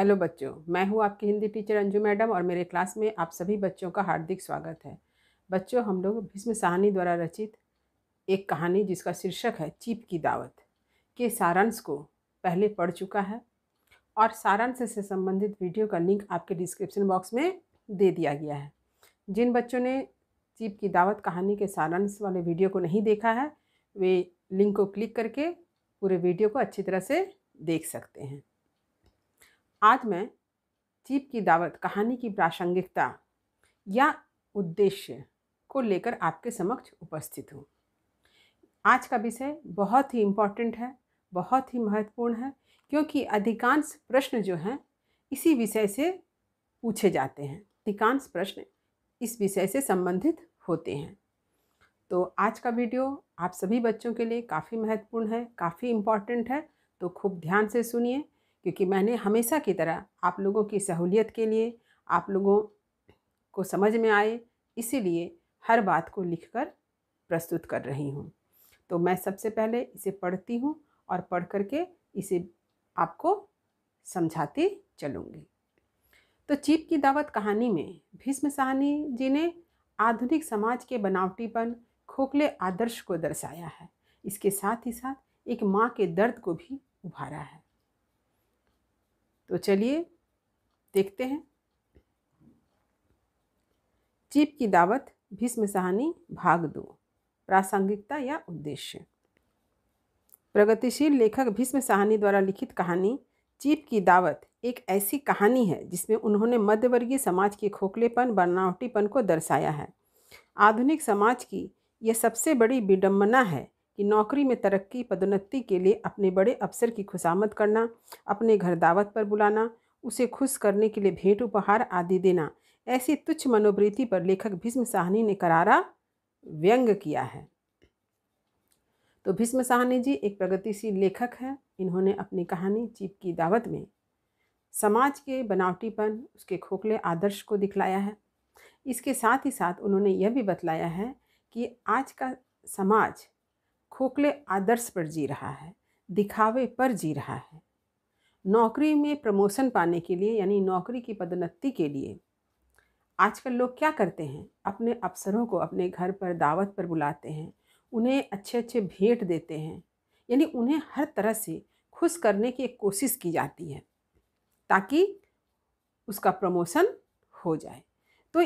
Hello बच्चों मैं हूं आपकी हिंदी टीचर अंजू मैडम और मेरे क्लास में आप सभी बच्चों का हार्दिक स्वागत है बच्चों हम लोग भीष्म साहनी द्वारा रचित एक कहानी जिसका शीर्षक है चीप की दावत के सारांश को पहले पढ़ चुका है और सारांश से संबंधित वीडियो का लिंक आपके डिस्क्रिप्शन बॉक्स में दे दिया गया है जिन बच्चों ने चीप की दावत कहानी के सारांश वाले वीडियो को नहीं देखा है वे लिंक को क्लिक करके पूरे वीडियो को अच्छी तरह से देख सकते हैं आज मैं जीप की दावत कहानी की प्रासंगिकता या उद्देश्य को लेकर आपके समक्ष उपस्थित हूँ आज का विषय बहुत ही इम्पॉर्टेंट है बहुत ही महत्वपूर्ण है क्योंकि अधिकांश प्रश्न जो हैं इसी विषय से पूछे जाते हैं अधिकांश प्रश्न इस विषय से संबंधित होते हैं तो आज का वीडियो आप सभी बच्चों के लिए काफ़ी महत्वपूर्ण है काफ़ी इम्पॉर्टेंट है तो खूब ध्यान से सुनिए क्योंकि मैंने हमेशा की तरह आप लोगों की सहूलियत के लिए आप लोगों को समझ में आए इसीलिए हर बात को लिखकर प्रस्तुत कर रही हूँ तो मैं सबसे पहले इसे पढ़ती हूँ और पढ़ करके इसे आपको समझाती चलूँगी तो चीप की दावत कहानी में भीष्म साहनी जी ने आधुनिक समाज के बनावटीपन खोखले आदर्श को दर्शाया है इसके साथ ही साथ एक माँ के दर्द को भी उभारा है तो चलिए देखते हैं चीप की दावत भीष्म सहानी भाग दो प्रासंगिकता या उद्देश्य प्रगतिशील लेखक भीष्म सहानी द्वारा लिखित कहानी चीप की दावत एक ऐसी कहानी है जिसमें उन्होंने मध्यवर्गीय समाज के खोखलेपन बनावटीपन को दर्शाया है आधुनिक समाज की यह सबसे बड़ी विडम्बना है कि नौकरी में तरक्की पदोन्नति के लिए अपने बड़े अफसर की खुशामद करना अपने घर दावत पर बुलाना उसे खुश करने के लिए भेंट उपहार आदि देना ऐसी तुच्छ मनोवृत्ति पर लेखक भीष्म साहनी ने करारा व्यंग किया है तो भीष्म साहनी जी एक प्रगतिशील लेखक हैं इन्होंने अपनी कहानी चीप की दावत में समाज के बनावटीपन उसके खोखले आदर्श को दिखलाया है इसके साथ ही साथ उन्होंने यह भी बतलाया है कि आज का समाज खोखले आदर्श पर जी रहा है दिखावे पर जी रहा है नौकरी में प्रमोशन पाने के लिए यानी नौकरी की पदोन्नति के लिए आजकल लोग क्या करते हैं अपने अफसरों को अपने घर पर दावत पर बुलाते हैं उन्हें अच्छे अच्छे भेंट देते हैं यानी उन्हें हर तरह से खुश करने की एक कोशिश की जाती है ताकि उसका प्रमोशन हो जाए तो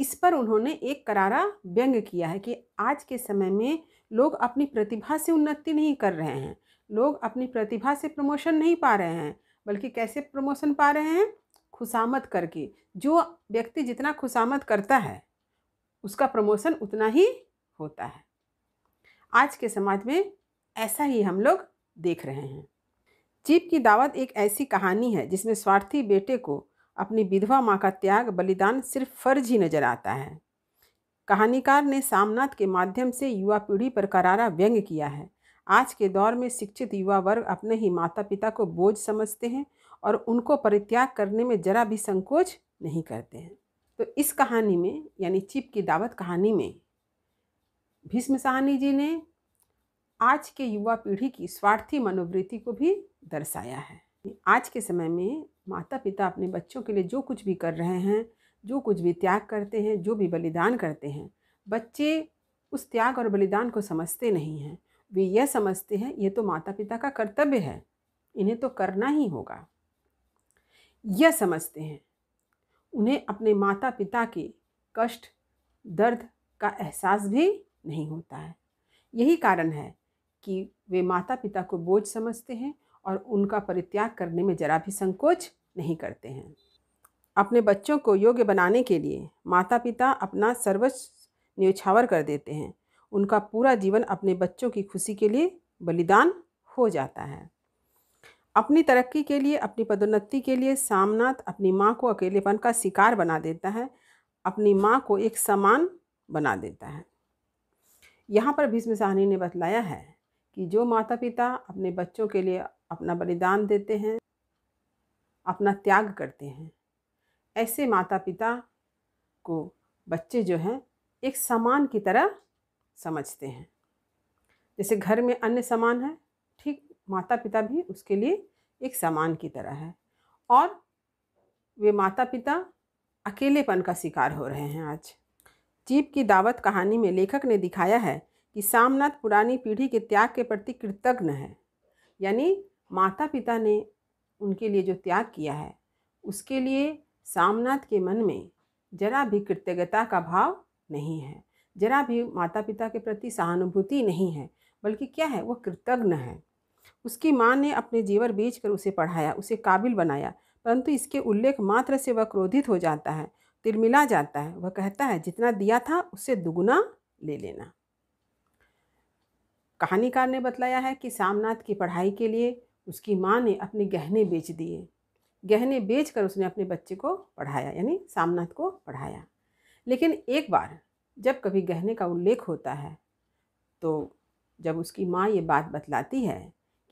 इस पर उन्होंने एक करारा व्यंग किया है कि आज के समय में लोग अपनी प्रतिभा से उन्नति नहीं कर रहे हैं लोग अपनी प्रतिभा से प्रमोशन नहीं पा रहे हैं बल्कि कैसे प्रमोशन पा रहे हैं खुशामद करके जो व्यक्ति जितना खुशामद करता है उसका प्रमोशन उतना ही होता है आज के समाज में ऐसा ही हम लोग देख रहे हैं चीप की दावत एक ऐसी कहानी है जिसमें स्वार्थी बेटे को अपनी विधवा माँ का त्याग बलिदान सिर्फ फर्ज ही नजर आता है कहानीकार ने सामनाथ के माध्यम से युवा पीढ़ी पर करारा व्यंग किया है आज के दौर में शिक्षित युवा वर्ग अपने ही माता पिता को बोझ समझते हैं और उनको परित्याग करने में जरा भी संकोच नहीं करते हैं तो इस कहानी में यानी चिप की दावत कहानी में भीष्म साहनी जी ने आज के युवा पीढ़ी की स्वार्थी मनोवृत्ति को भी दर्शाया है आज के समय में माता पिता अपने बच्चों के लिए जो कुछ भी कर रहे हैं जो कुछ भी त्याग करते हैं जो भी बलिदान करते हैं बच्चे उस त्याग और बलिदान को समझते नहीं हैं वे यह समझते हैं ये तो माता पिता का कर्तव्य है इन्हें तो करना ही होगा यह समझते हैं उन्हें अपने माता पिता के कष्ट दर्द का एहसास भी नहीं होता है यही कारण है कि वे माता पिता को बोझ समझते हैं और उनका परित्याग करने में जरा भी संकोच नहीं करते हैं अपने बच्चों को योग्य बनाने के लिए माता पिता अपना सर्वस्व न्यौछावर कर देते हैं उनका पूरा जीवन अपने बच्चों की खुशी के लिए बलिदान हो जाता है अपनी तरक्की के लिए अपनी पदोन्नति के लिए सामनाथ अपनी माँ को अकेलेपन का शिकार बना देता है अपनी माँ को एक समान बना देता है यहाँ पर भीष्म साहनी ने बतलाया है कि जो माता पिता अपने बच्चों के लिए अपना बलिदान देते हैं अपना त्याग करते हैं ऐसे माता पिता को बच्चे जो हैं एक समान की तरह समझते हैं जैसे घर में अन्य समान है ठीक माता पिता भी उसके लिए एक समान की तरह है और वे माता पिता अकेलेपन का शिकार हो रहे हैं आज जीप की दावत कहानी में लेखक ने दिखाया है कि सामनाथ पुरानी पीढ़ी के त्याग के प्रति कृतज्ञ है यानी माता पिता ने उनके लिए जो त्याग किया है उसके लिए सामनाथ के मन में जरा भी कृतज्ञता का भाव नहीं है जरा भी माता पिता के प्रति सहानुभूति नहीं है बल्कि क्या है वह कृतज्ञ है उसकी माँ ने अपने जीवर बेच कर उसे पढ़ाया उसे काबिल बनाया परंतु इसके उल्लेख मात्र से वह क्रोधित हो जाता है तिरमिला जाता है वह कहता है जितना दिया था उससे दुगुना ले लेना कहानीकार ने बतलाया है कि सामनाथ की पढ़ाई के लिए उसकी माँ ने अपने गहने बेच दिए गहने बेच कर उसने अपने बच्चे को पढ़ाया यानी सामनाथ को पढ़ाया लेकिन एक बार जब कभी गहने का उल्लेख होता है तो जब उसकी माँ ये बात बतलाती है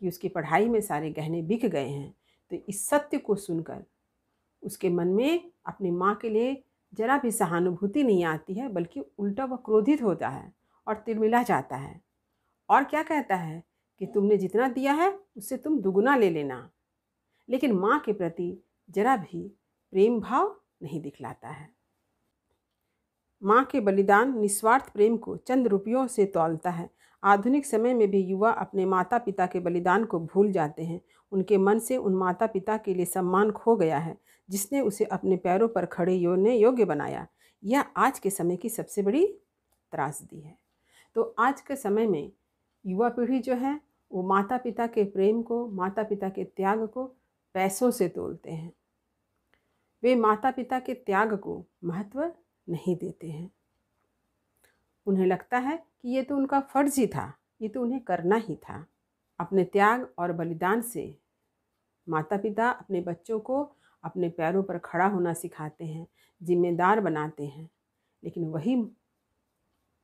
कि उसकी पढ़ाई में सारे गहने बिक गए हैं तो इस सत्य को सुनकर उसके मन में अपनी माँ के लिए जरा भी सहानुभूति नहीं आती है बल्कि उल्टा वह क्रोधित होता है और तिलमिला जाता है और क्या कहता है कि तुमने जितना दिया है उससे तुम दुगुना ले लेना लेकिन माँ के प्रति जरा भी प्रेम भाव नहीं दिखलाता है माँ के बलिदान निस्वार्थ प्रेम को चंद रुपयों से तोलता है आधुनिक समय में भी युवा अपने माता पिता के बलिदान को भूल जाते हैं उनके मन से उन माता पिता के लिए सम्मान खो गया है जिसने उसे अपने पैरों पर खड़े योने योग्य बनाया यह आज के समय की सबसे बड़ी त्रासदी है तो आज के समय में युवा पीढ़ी जो है वो माता पिता के प्रेम को माता पिता के त्याग को पैसों से तोलते हैं वे माता पिता के त्याग को महत्व नहीं देते हैं उन्हें लगता है कि ये तो उनका फर्ज ही था ये तो उन्हें करना ही था अपने त्याग और बलिदान से माता पिता अपने बच्चों को अपने पैरों पर खड़ा होना सिखाते हैं जिम्मेदार बनाते हैं लेकिन वही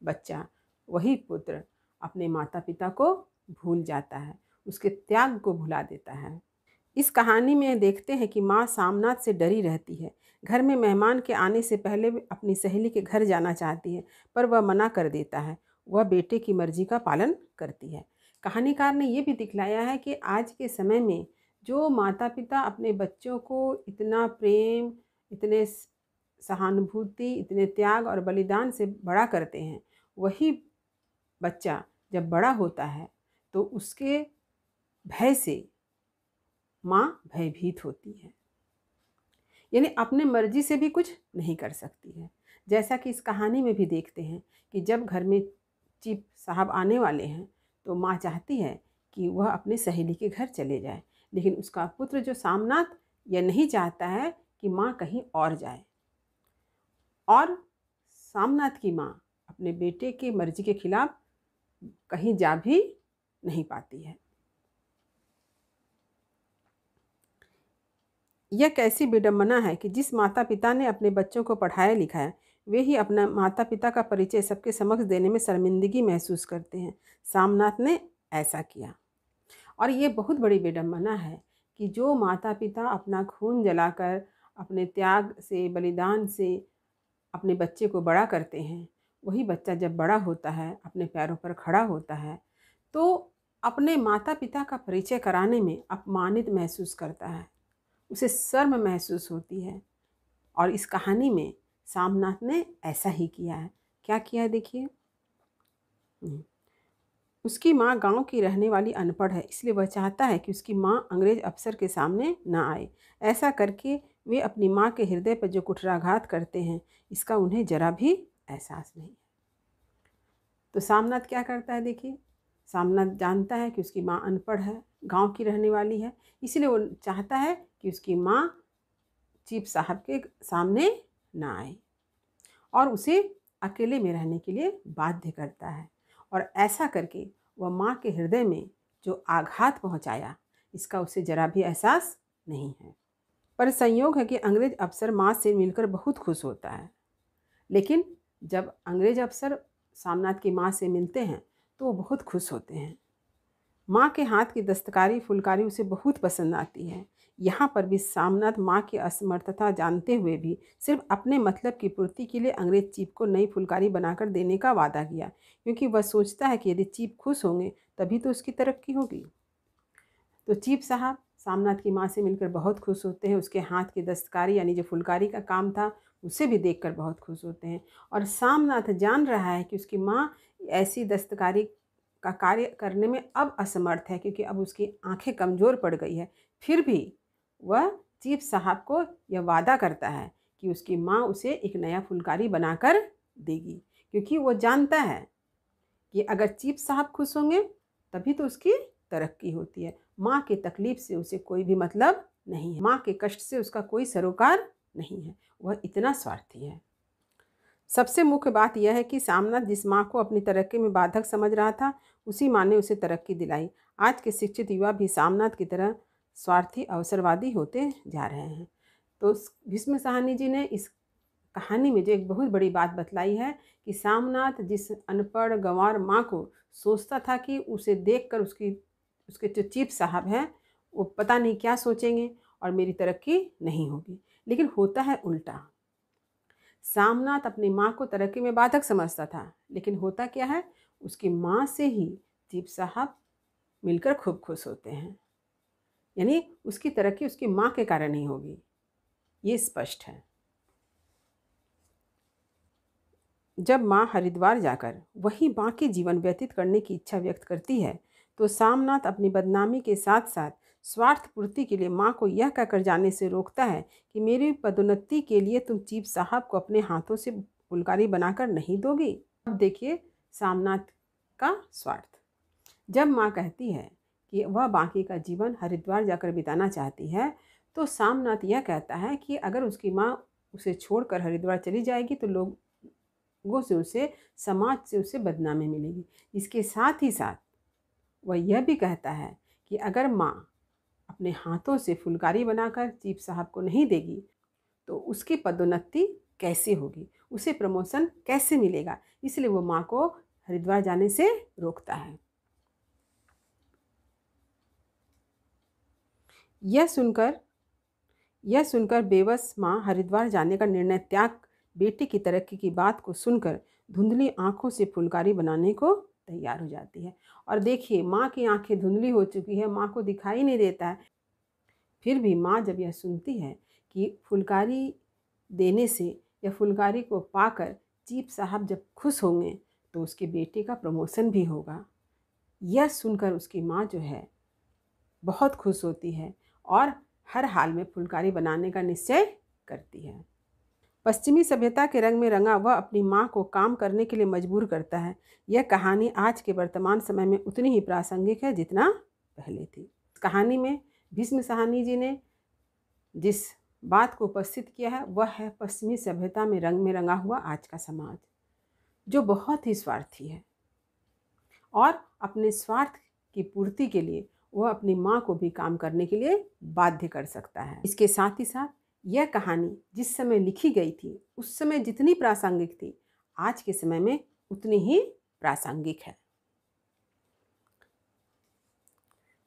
बच्चा वही पुत्र अपने माता पिता को भूल जाता है उसके त्याग को भुला देता है इस कहानी में देखते हैं कि माँ सामनाथ से डरी रहती है घर में मेहमान के आने से पहले अपनी सहेली के घर जाना चाहती है पर वह मना कर देता है वह बेटे की मर्जी का पालन करती है कहानीकार ने यह भी दिखलाया है कि आज के समय में जो माता पिता अपने बच्चों को इतना प्रेम इतने सहानुभूति इतने त्याग और बलिदान से बड़ा करते हैं वही बच्चा जब बड़ा होता है तो उसके भय से माँ भयभीत होती है यानी अपने मर्जी से भी कुछ नहीं कर सकती है जैसा कि इस कहानी में भी देखते हैं कि जब घर में चीफ साहब आने वाले हैं तो माँ चाहती है कि वह अपने सहेली के घर चले जाए लेकिन उसका पुत्र जो सामनाथ यह नहीं चाहता है कि माँ कहीं और जाए और सामनाथ की माँ अपने बेटे के मर्जी के खिलाफ कहीं जा भी नहीं पाती है यह कैसी विडम्बना है कि जिस माता पिता ने अपने बच्चों को पढ़ाया लिखाया वे ही अपना माता पिता का परिचय सबके समक्ष देने में शर्मिंदगी महसूस करते हैं सामनाथ ने ऐसा किया और ये बहुत बड़ी विडम्बना है कि जो माता पिता अपना खून जलाकर अपने त्याग से बलिदान से अपने बच्चे को बड़ा करते हैं वही बच्चा जब बड़ा होता है अपने पैरों पर खड़ा होता है तो अपने माता पिता का परिचय कराने में अपमानित महसूस करता है उसे शर्म महसूस होती है और इस कहानी में सामनाथ ने ऐसा ही किया है क्या किया है देखिए हम्म। उसकी माँ गांव की रहने वाली अनपढ़ है इसलिए वह चाहता है कि उसकी माँ अंग्रेज अफसर के सामने ना आए ऐसा करके वे अपनी माँ के हृदय पर जो कुठराघात करते हैं इसका उन्हें जरा भी एहसास नहीं है तो सामनाथ क्या करता है देखिए सामना जानता है कि उसकी माँ अनपढ़ है गांव की रहने वाली है इसलिए वो चाहता है कि उसकी माँ चीफ साहब के सामने ना आए और उसे अकेले में रहने के लिए बाध्य करता है और ऐसा करके वह माँ के हृदय में जो आघात पहुँचाया इसका उसे जरा भी एहसास नहीं है पर संयोग है कि अंग्रेज अफसर माँ से मिलकर बहुत खुश होता है लेकिन जब अंग्रेज अफसर सामनाथ की माँ से मिलते हैं तो वो बहुत खुश होते हैं माँ के हाथ की दस्तकारी फुलकारी उसे बहुत पसंद आती है यहाँ पर भी सामनाथ माँ की असमर्थता जानते हुए भी सिर्फ अपने मतलब की पूर्ति के लिए अंग्रेज चीप को नई फुलकारी बनाकर देने का वादा किया क्योंकि वह सोचता है कि यदि चीप खुश होंगे तभी तो उसकी तरक्की होगी तो चीप साहब सामनाथ की माँ से मिलकर बहुत खुश होते हैं उसके हाथ की दस्तकारी यानी जो फुलकारी का काम था उसे भी देखकर बहुत खुश होते हैं और सामनाथ जान रहा है कि उसकी माँ ऐसी दस्तकारी का कार्य करने में अब असमर्थ है क्योंकि अब उसकी आंखें कमज़ोर पड़ गई है फिर भी वह चीफ साहब को यह वादा करता है कि उसकी माँ उसे एक नया फुलकारी बनाकर देगी क्योंकि वह जानता है कि अगर चीफ साहब खुश होंगे तभी तो उसकी तरक्की होती है माँ की तकलीफ़ से उसे कोई भी मतलब नहीं है माँ के कष्ट से उसका कोई सरोकार नहीं है वह इतना स्वार्थी है सबसे मुख्य बात यह है कि सामना जिस माँ को अपनी तरक्की में बाधक समझ रहा था उसी माँ ने उसे तरक्की दिलाई आज के शिक्षित युवा भी सामनाथ की तरह स्वार्थी अवसरवादी होते जा रहे हैं तो भीष्म साहनी जी ने इस कहानी में जो एक बहुत बड़ी बात बतलाई है कि सामनाथ जिस अनपढ़ गंवार माँ को सोचता था कि उसे देखकर उसकी उसके जो चीफ साहब हैं वो पता नहीं क्या सोचेंगे और मेरी तरक्की नहीं होगी लेकिन होता है उल्टा सामनाथ अपनी माँ को तरक्की में बाधक समझता था लेकिन होता क्या है उसकी माँ से ही दीप साहब मिलकर खूब खुश होते हैं यानी उसकी तरक्की उसकी माँ के कारण ही होगी ये स्पष्ट है जब माँ हरिद्वार जाकर वही बाकी जीवन व्यतीत करने की इच्छा व्यक्त करती है तो सामनाथ अपनी बदनामी के साथ साथ स्वार्थ पूर्ति के लिए माँ को यह कहकर जाने से रोकता है कि मेरी पदोन्नति के लिए तुम चीफ साहब को अपने हाथों से फुलकारी बनाकर नहीं दोगी अब देखिए सामनाथ का स्वार्थ जब माँ कहती है कि वह बाकी का जीवन हरिद्वार जाकर बिताना चाहती है तो सामनाथ यह कहता है कि अगर उसकी माँ उसे छोड़कर हरिद्वार चली जाएगी तो लोगों से उसे समाज से उसे बदनामी मिलेगी इसके साथ ही साथ वह यह भी कहता है कि अगर माँ अपने हाथों से फुलकारी बनाकर चीफ साहब को नहीं देगी तो उसकी पदोन्नति कैसे होगी उसे प्रमोशन कैसे मिलेगा इसलिए वो माँ को हरिद्वार जाने से रोकता है यह सुनकर यह सुनकर बेबस माँ हरिद्वार जाने का निर्णय त्याग बेटी की तरक्की की बात को सुनकर धुंधली आंखों से फुलकारी बनाने को तैयार हो जाती है और देखिए माँ की आंखें धुंधली हो चुकी है माँ को दिखाई नहीं देता है फिर भी माँ जब यह सुनती है कि फुलकारी देने से या फुलकारी को पाकर चीप साहब जब खुश होंगे तो उसके बेटे का प्रमोशन भी होगा यह सुनकर उसकी माँ जो है बहुत खुश होती है और हर हाल में फुलकारी बनाने का निश्चय करती है पश्चिमी सभ्यता के रंग में रंगा वह अपनी माँ को काम करने के लिए मजबूर करता है यह कहानी आज के वर्तमान समय में उतनी ही प्रासंगिक है जितना पहले थी कहानी में भीष्म साहनी जी ने जिस बात को उपस्थित किया है वह है पश्चिमी सभ्यता में रंग में रंगा हुआ आज का समाज जो बहुत ही स्वार्थी है और अपने स्वार्थ की पूर्ति के लिए वह अपनी माँ को भी काम करने के लिए बाध्य कर सकता है इसके साथ ही साथ यह कहानी जिस समय लिखी गई थी उस समय जितनी प्रासंगिक थी आज के समय में उतनी ही प्रासंगिक है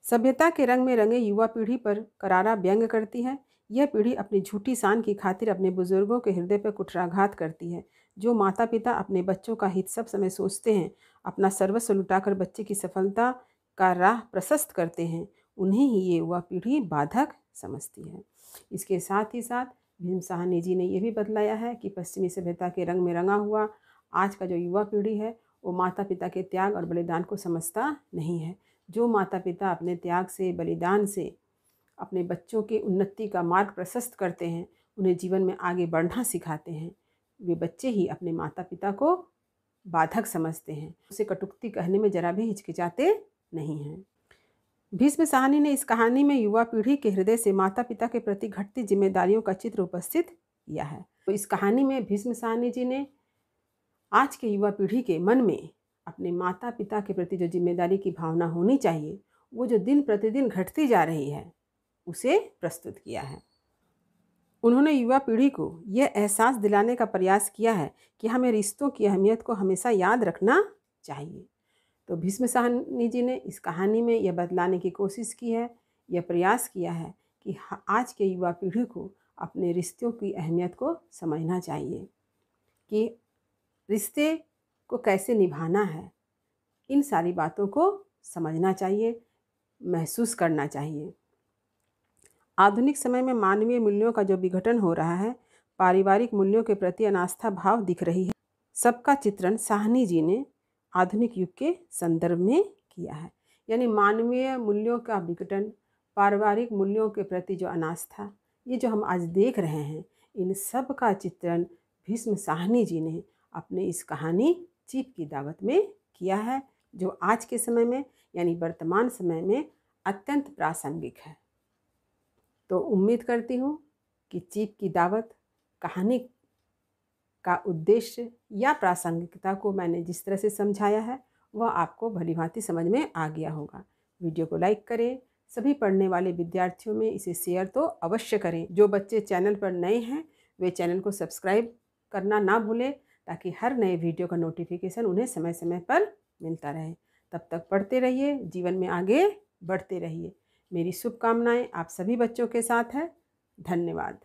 सभ्यता के रंग में रंगे युवा पीढ़ी पर करारा व्यंग करती है यह पीढ़ी अपनी झूठी शान की खातिर अपने बुजुर्गों के हृदय पर कुठराघात करती है जो माता पिता अपने बच्चों का हित सब समय सोचते हैं अपना सर्वस्व लुटाकर बच्चे की सफलता का राह प्रशस्त करते हैं उन्हें ही ये युवा पीढ़ी बाधक समझती है इसके साथ ही साथ भीम साहनी जी ने यह भी बतलाया है कि पश्चिमी सभ्यता के रंग में रंगा हुआ आज का जो युवा पीढ़ी है वो माता पिता के त्याग और बलिदान को समझता नहीं है जो माता पिता अपने त्याग से बलिदान से अपने बच्चों के उन्नति का मार्ग प्रशस्त करते हैं उन्हें जीवन में आगे बढ़ना सिखाते हैं वे बच्चे ही अपने माता पिता को बाधक समझते हैं उसे कटुक्ति कहने में जरा भी हिचकिचाते नहीं हैं भीष्म साहनी ने इस कहानी में युवा पीढ़ी के हृदय से माता पिता के प्रति घटती जिम्मेदारियों का चित्र उपस्थित किया है तो इस कहानी में भीष्म साहनी जी ने आज के युवा पीढ़ी के मन में अपने माता पिता के प्रति जो जिम्मेदारी की भावना होनी चाहिए वो जो दिन प्रतिदिन घटती जा रही है उसे प्रस्तुत किया है उन्होंने युवा पीढ़ी को यह एहसास दिलाने का प्रयास किया है कि हमें रिश्तों की अहमियत को हमेशा याद रखना चाहिए तो भीष्म साहनी जी ने इस कहानी में यह बदलाने की कोशिश की है यह प्रयास किया है कि आज के युवा पीढ़ी को अपने रिश्तों की अहमियत को समझना चाहिए कि रिश्ते को कैसे निभाना है इन सारी बातों को समझना चाहिए महसूस करना चाहिए आधुनिक समय में मानवीय मूल्यों का जो विघटन हो रहा है पारिवारिक मूल्यों के प्रति अनास्था भाव दिख रही है सबका चित्रण साहनी जी ने आधुनिक युग के संदर्भ में किया है यानी मानवीय मूल्यों का विघटन पारिवारिक मूल्यों के प्रति जो अनास्था ये जो हम आज देख रहे हैं इन सब का चित्रण भीष्म साहनी जी ने अपने इस कहानी चीप की दावत में किया है जो आज के समय में यानी वर्तमान समय में अत्यंत प्रासंगिक है तो उम्मीद करती हूँ कि चीप की दावत कहानी का उद्देश्य या प्रासंगिकता को मैंने जिस तरह से समझाया है वह आपको भलीभांति समझ में आ गया होगा वीडियो को लाइक करें सभी पढ़ने वाले विद्यार्थियों में इसे शेयर तो अवश्य करें जो बच्चे चैनल पर नए हैं वे चैनल को सब्सक्राइब करना ना भूलें ताकि हर नए वीडियो का नोटिफिकेशन उन्हें समय समय पर मिलता रहे तब तक पढ़ते रहिए जीवन में आगे बढ़ते रहिए मेरी शुभकामनाएँ आप सभी बच्चों के साथ है धन्यवाद